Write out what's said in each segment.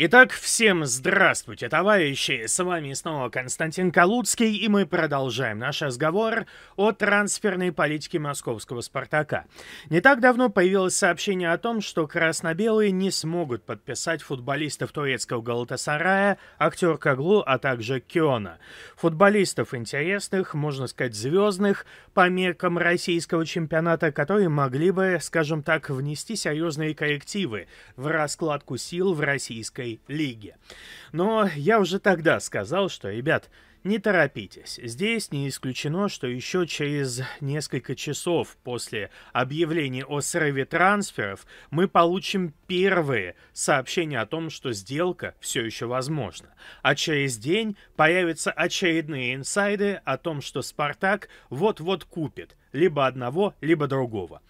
Итак, всем здравствуйте, товарищи! С вами снова Константин Калуцкий, и мы продолжаем наш разговор о трансферной политике московского «Спартака». Не так давно появилось сообщение о том, что красно-белые не смогут подписать футболистов турецкого Галатасарая, актер Каглу, а также Киона. Футболистов интересных, можно сказать, звездных, по меркам российского чемпионата, которые могли бы, скажем так, внести серьезные коррективы в раскладку сил в российской футбольной лиге. Но я уже тогда сказал, что, ребят, не торопитесь, здесь не исключено, что еще через несколько часов после объявления о срыве трансферов мы получим первые сообщения о том, что сделка все еще возможна. А через день появятся очередные инсайды о том, что «Спартак» вот-вот купит либо одного, либо другого.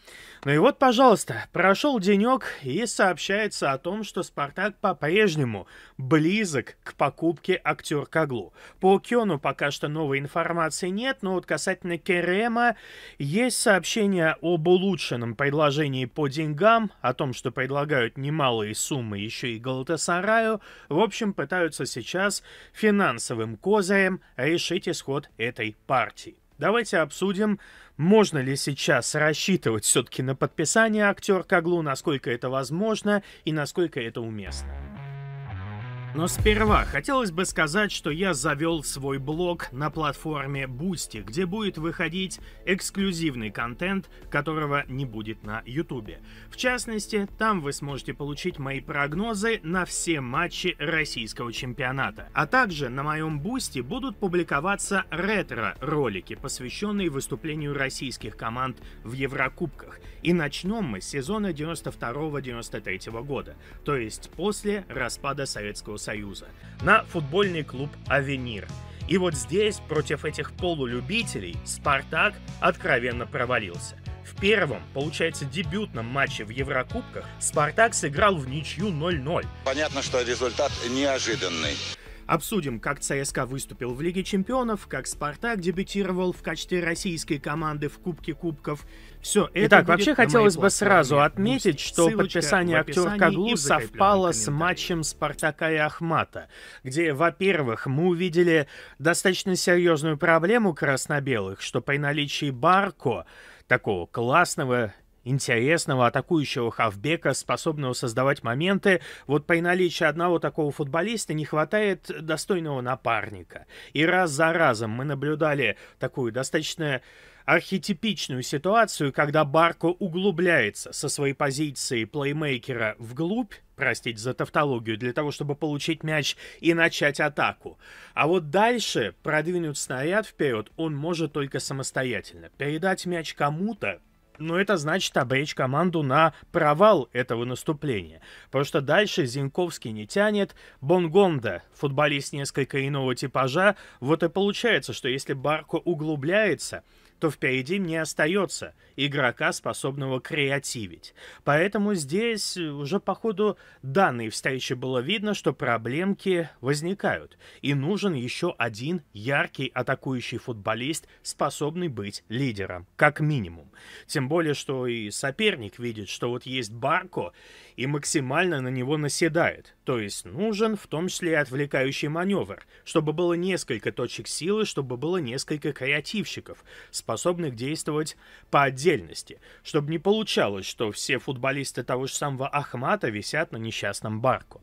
Ну и вот, пожалуйста, прошел денек и сообщается о том, что «Спартак» по-прежнему близок к покупке актер Коглу. По Кён Антону пока что новой информации нет, но вот касательно Керема есть сообщение об улучшенном предложении по деньгам, о том, что предлагают немалые суммы еще и Галатасараю. В общем, пытаются сейчас финансовым козырем решить исход этой партии. Давайте обсудим, можно ли сейчас рассчитывать все-таки на подписание актер Каглу, насколько это возможно и насколько это уместно. Но сперва хотелось бы сказать, что я завел свой блог на платформе Boosty, где будет выходить эксклюзивный контент, которого не будет на Ютубе. В частности, там вы сможете получить мои прогнозы на все матчи российского чемпионата. А также на моем Boosty будут публиковаться ретро-ролики, посвященные выступлению российских команд в Еврокубках. И начнем мы с сезона 92-93 года, то есть после распада Советского Союза Союза, на футбольный клуб «Авенир». И вот здесь, против этих полулюбителей, «Спартак» откровенно провалился. В первом, получается, дебютном матче в Еврокубках «Спартак» сыграл в ничью 0-0. Понятно, что результат неожиданный. Обсудим, как ЦСКА выступил в Лиге Чемпионов, как Спартак дебютировал в качестве российской команды в Кубке Кубков. Все это Итак, вообще хотелось бы сразу отметить, что подписание актера Каглу совпало с матчем Спартака и Ахмата, где, во-первых, мы увидели достаточно серьезную проблему красно-белых, что при наличии Барко такого классного интересного, атакующего хавбека, способного создавать моменты. Вот при наличии одного такого футболиста не хватает достойного напарника. И раз за разом мы наблюдали такую достаточно архетипичную ситуацию, когда Барко углубляется со своей позиции плеймейкера вглубь, простить за тавтологию, для того, чтобы получить мяч и начать атаку. А вот дальше продвинуть снаряд вперед он может только самостоятельно. Передать мяч кому-то но это значит обречь команду на провал этого наступления. Потому что дальше Зинковский не тянет. Бонгонда, футболист несколько иного типажа. Вот и получается, что если Барко углубляется, то впереди не остается – игрока, способного креативить. Поэтому здесь уже по ходу данной встречи было видно, что проблемки возникают, и нужен еще один яркий атакующий футболист, способный быть лидером, как минимум. Тем более, что и соперник видит, что вот есть Барко, и максимально на него наседает. То есть нужен в том числе и отвлекающий маневр, чтобы было несколько точек силы, чтобы было несколько креативщиков, способных действовать по отдельности отдельности, чтобы не получалось, что все футболисты того же самого Ахмата висят на несчастном Барку.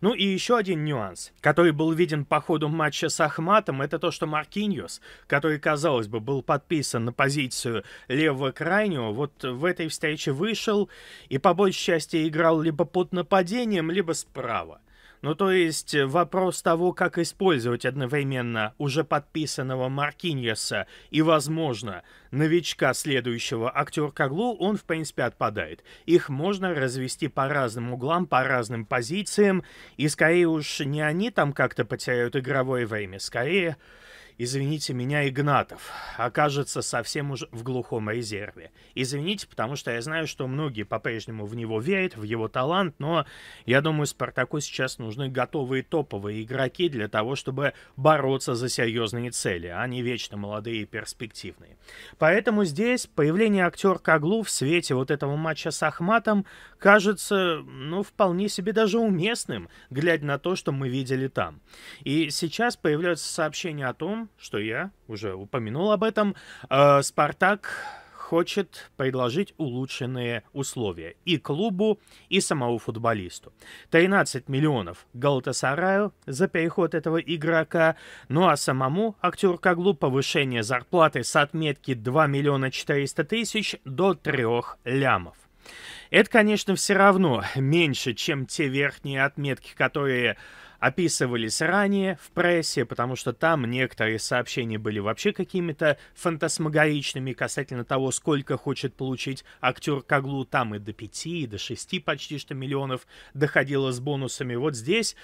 Ну и еще один нюанс, который был виден по ходу матча с Ахматом, это то, что Маркиньос, который, казалось бы, был подписан на позицию левого крайнего, вот в этой встрече вышел и по большей части играл либо под нападением, либо справа. Ну, то есть э, вопрос того, как использовать одновременно уже подписанного Маркиньеса и, возможно, новичка следующего актер Актюркаглу, он, в принципе, отпадает. Их можно развести по разным углам, по разным позициям, и скорее уж не они там как-то потеряют игровое время, скорее извините меня, Игнатов, окажется совсем уж в глухом резерве. Извините, потому что я знаю, что многие по-прежнему в него верят, в его талант, но я думаю, Спартаку сейчас нужны готовые топовые игроки для того, чтобы бороться за серьезные цели, а не вечно молодые и перспективные. Поэтому здесь появление актер Коглу в свете вот этого матча с Ахматом кажется, ну, вполне себе даже уместным, глядя на то, что мы видели там. И сейчас появляются сообщения о том, что я уже упомянул об этом, э, Спартак хочет предложить улучшенные условия и клубу, и самому футболисту. 13 миллионов Галатасараю за переход этого игрока, ну а самому актеру Коглу повышение зарплаты с отметки 2 миллиона 400 тысяч до 3 лямов. Это, конечно, все равно меньше, чем те верхние отметки, которые описывались ранее в прессе, потому что там некоторые сообщения были вообще какими-то фантасмагоричными касательно того, сколько хочет получить актер Коглу, там и до 5, и до 6 почти что миллионов доходило с бонусами. Вот здесь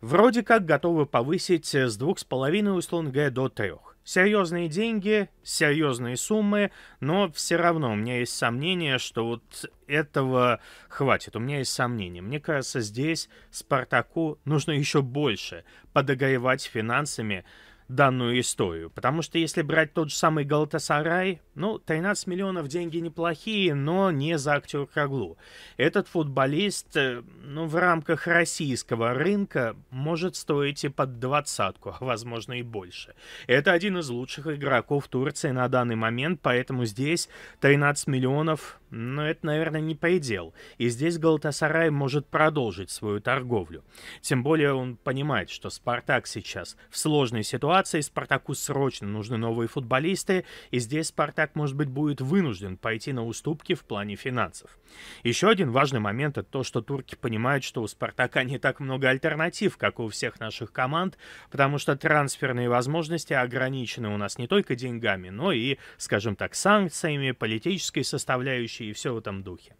вроде как готовы повысить с 2,5, условно говоря, до 3. Серьезные деньги, серьезные суммы, но все равно у меня есть сомнение, что вот этого хватит. У меня есть сомнения. Мне кажется, здесь Спартаку нужно еще больше подогревать финансами данную историю. Потому что если брать тот же самый Галтасарай, ну, 13 миллионов деньги неплохие, но не за актер Краглу. Этот футболист э, ну, в рамках российского рынка может стоить и под двадцатку, а возможно и больше. Это один из лучших игроков Турции на данный момент, поэтому здесь 13 миллионов но это, наверное, не предел. И здесь Галатасарай может продолжить свою торговлю. Тем более он понимает, что Спартак сейчас в сложной ситуации, Спартаку срочно нужны новые футболисты, и здесь Спартак, может быть, будет вынужден пойти на уступки в плане финансов. Еще один важный момент — это то, что турки понимают, что у Спартака не так много альтернатив, как у всех наших команд, потому что трансферные возможности ограничены у нас не только деньгами, но и, скажем так, санкциями, политической составляющей, помощи и все в этом духе.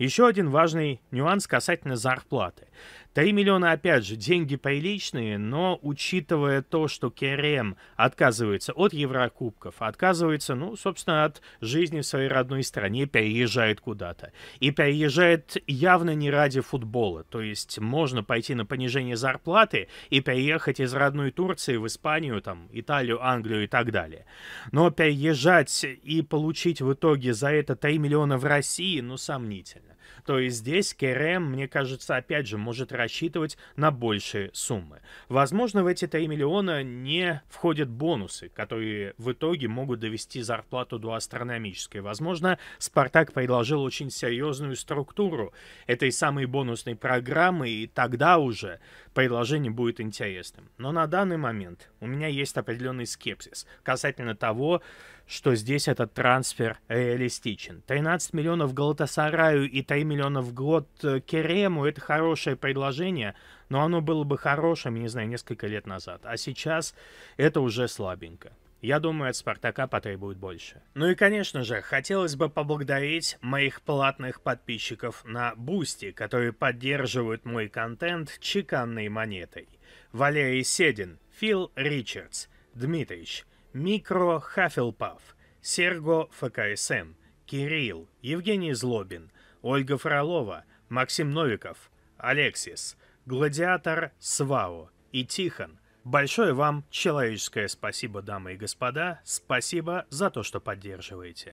Еще один важный нюанс касательно зарплаты. 3 миллиона, опять же, деньги приличные, но учитывая то, что Керем отказывается от Еврокубков, отказывается, ну, собственно, от жизни в своей родной стране, переезжает куда-то. И переезжает явно не ради футбола. То есть можно пойти на понижение зарплаты и переехать из родной Турции в Испанию, там, Италию, Англию и так далее. Но переезжать и получить в итоге за это 3 миллиона в России, ну, сомнительно. То есть здесь КРМ, мне кажется, опять же, может рассчитывать на большие суммы. Возможно, в эти 3 миллиона не входят бонусы, которые в итоге могут довести зарплату до астрономической. Возможно, Спартак предложил очень серьезную структуру этой самой бонусной программы, и тогда уже предложение будет интересным. Но на данный момент у меня есть определенный скепсис касательно того, что здесь этот трансфер реалистичен. 13 миллионов Галатасараю и 3 миллиона в год э, Керему — это хорошее предложение, но оно было бы хорошим, не знаю, несколько лет назад. А сейчас это уже слабенько. Я думаю, от Спартака потребует больше. Ну и, конечно же, хотелось бы поблагодарить моих платных подписчиков на Бусти, которые поддерживают мой контент чеканной монетой. Валерий Седин, Фил Ричардс, Дмитрич — Микро Хаффелпаф, Серго ФКСМ, Кирилл, Евгений Злобин, Ольга Фролова, Максим Новиков, Алексис, Гладиатор Свао и Тихон. Большое вам человеческое спасибо, дамы и господа, спасибо за то, что поддерживаете.